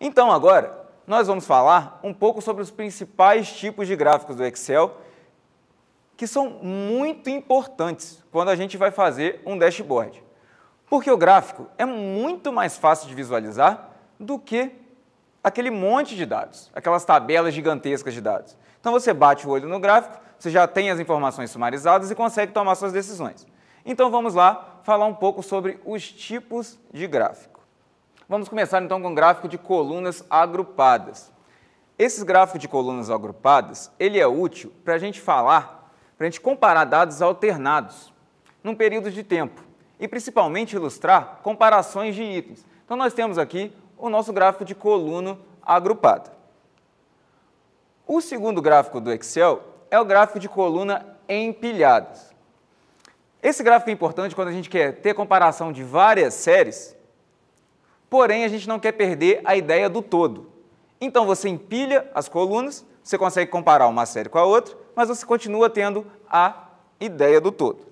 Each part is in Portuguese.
Então agora, nós vamos falar um pouco sobre os principais tipos de gráficos do Excel, que são muito importantes quando a gente vai fazer um dashboard. Porque o gráfico é muito mais fácil de visualizar do que aquele monte de dados, aquelas tabelas gigantescas de dados. Então você bate o olho no gráfico, você já tem as informações sumarizadas e consegue tomar suas decisões. Então vamos lá falar um pouco sobre os tipos de gráfico. Vamos começar então com um gráfico de colunas agrupadas. Esses gráficos de colunas agrupadas, ele é útil para a gente falar, para a gente comparar dados alternados num período de tempo e principalmente ilustrar comparações de itens. Então nós temos aqui o nosso gráfico de coluna agrupada. O segundo gráfico do Excel é o gráfico de coluna empilhadas. Esse gráfico é importante quando a gente quer ter comparação de várias séries porém a gente não quer perder a ideia do todo. Então você empilha as colunas, você consegue comparar uma série com a outra, mas você continua tendo a ideia do todo.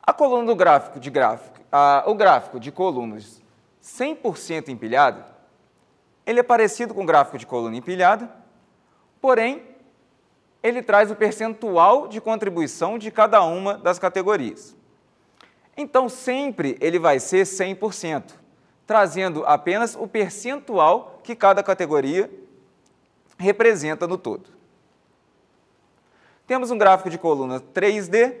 A coluna do gráfico de gráfico, a, o gráfico de colunas 100% empilhado, ele é parecido com o gráfico de coluna empilhada, porém ele traz o percentual de contribuição de cada uma das categorias. Então sempre ele vai ser 100%, trazendo apenas o percentual que cada categoria representa no todo. Temos um gráfico de coluna 3D,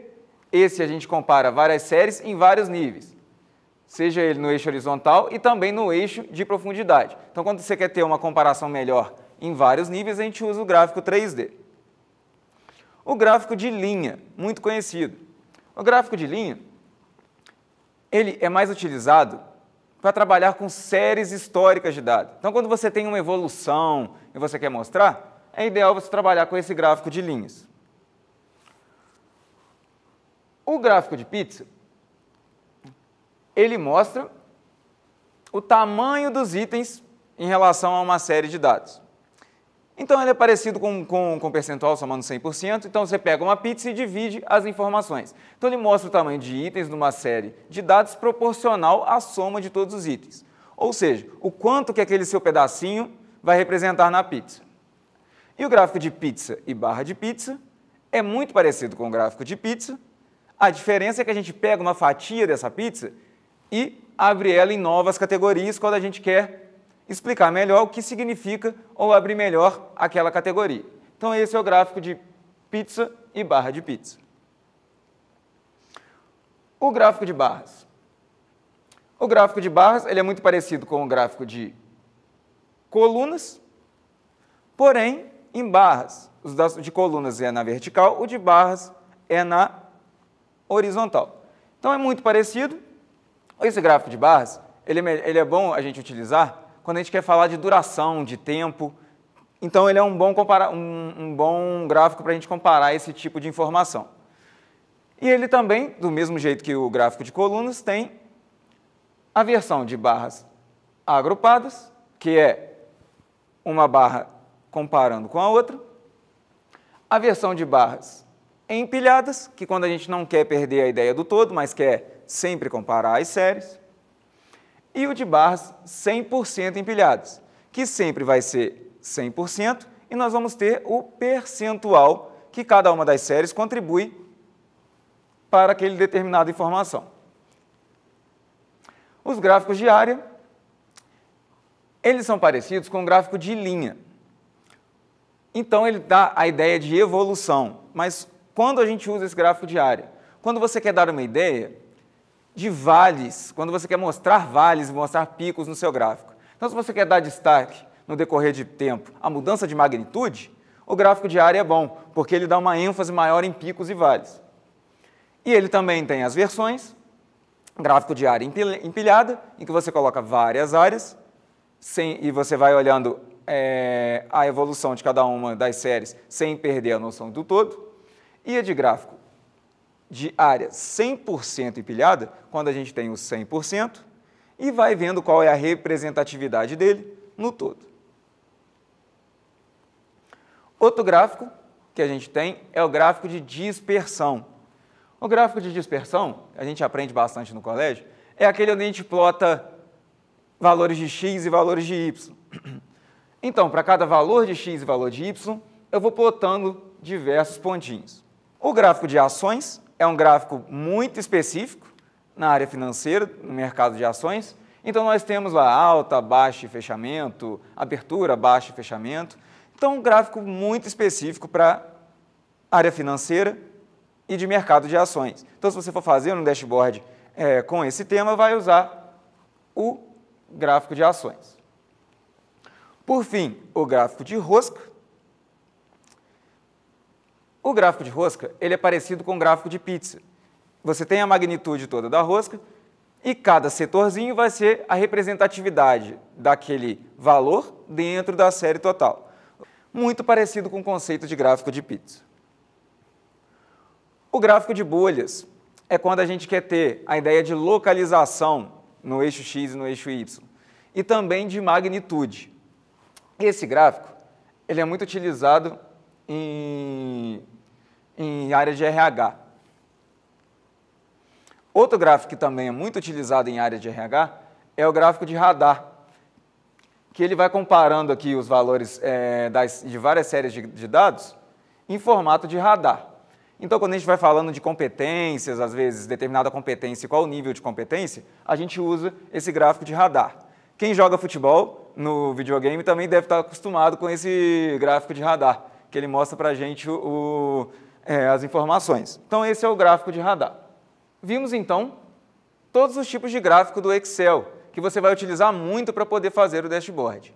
esse a gente compara várias séries em vários níveis, seja ele no eixo horizontal e também no eixo de profundidade. Então quando você quer ter uma comparação melhor em vários níveis, a gente usa o gráfico 3D. O gráfico de linha, muito conhecido. O gráfico de linha ele é mais utilizado para trabalhar com séries históricas de dados. Então, quando você tem uma evolução e você quer mostrar, é ideal você trabalhar com esse gráfico de linhas. O gráfico de pizza, ele mostra o tamanho dos itens em relação a uma série de dados. Então ele é parecido com, com, com percentual somando 100%, então você pega uma pizza e divide as informações. Então ele mostra o tamanho de itens numa série de dados proporcional à soma de todos os itens. Ou seja, o quanto que aquele seu pedacinho vai representar na pizza. E o gráfico de pizza e barra de pizza é muito parecido com o gráfico de pizza. A diferença é que a gente pega uma fatia dessa pizza e abre ela em novas categorias quando a gente quer explicar melhor o que significa ou abrir melhor aquela categoria. Então, esse é o gráfico de pizza e barra de pizza. O gráfico de barras. O gráfico de barras ele é muito parecido com o gráfico de colunas, porém, em barras, os de colunas é na vertical, o de barras é na horizontal. Então, é muito parecido. Esse gráfico de barras ele é, ele é bom a gente utilizar quando a gente quer falar de duração, de tempo. Então, ele é um bom, compara um, um bom gráfico para a gente comparar esse tipo de informação. E ele também, do mesmo jeito que o gráfico de colunas, tem a versão de barras agrupadas, que é uma barra comparando com a outra, a versão de barras empilhadas, que quando a gente não quer perder a ideia do todo, mas quer sempre comparar as séries, e o de barras 100% empilhadas, que sempre vai ser 100% e nós vamos ter o percentual que cada uma das séries contribui para aquele determinada informação. Os gráficos de área, eles são parecidos com o gráfico de linha. Então, ele dá a ideia de evolução, mas quando a gente usa esse gráfico de área? Quando você quer dar uma ideia de vales, quando você quer mostrar vales, mostrar picos no seu gráfico. Então, se você quer dar destaque no decorrer de tempo à mudança de magnitude, o gráfico de área é bom, porque ele dá uma ênfase maior em picos e vales. E ele também tem as versões, gráfico de área empilhada, em que você coloca várias áreas sem, e você vai olhando é, a evolução de cada uma das séries sem perder a noção do todo, e a de gráfico de área 100% empilhada, quando a gente tem o 100%, e vai vendo qual é a representatividade dele no todo. Outro gráfico que a gente tem é o gráfico de dispersão. O gráfico de dispersão, a gente aprende bastante no colégio, é aquele onde a gente plota valores de x e valores de y. Então, para cada valor de x e valor de y, eu vou plotando diversos pontinhos. O gráfico de ações é um gráfico muito específico na área financeira, no mercado de ações. Então, nós temos lá alta, baixa e fechamento, abertura, baixa e fechamento. Então, um gráfico muito específico para área financeira e de mercado de ações. Então, se você for fazer um dashboard é, com esse tema, vai usar o gráfico de ações. Por fim, o gráfico de rosca, o gráfico de rosca ele é parecido com o gráfico de pizza. Você tem a magnitude toda da rosca e cada setorzinho vai ser a representatividade daquele valor dentro da série total. Muito parecido com o conceito de gráfico de pizza. O gráfico de bolhas é quando a gente quer ter a ideia de localização no eixo x e no eixo y e também de magnitude. Esse gráfico ele é muito utilizado em em área de RH. Outro gráfico que também é muito utilizado em área de RH é o gráfico de radar, que ele vai comparando aqui os valores é, das, de várias séries de, de dados em formato de radar. Então, quando a gente vai falando de competências, às vezes determinada competência e qual o nível de competência, a gente usa esse gráfico de radar. Quem joga futebol no videogame também deve estar acostumado com esse gráfico de radar, que ele mostra para a gente o é, as informações. Então, esse é o gráfico de radar. Vimos, então, todos os tipos de gráfico do Excel, que você vai utilizar muito para poder fazer o dashboard.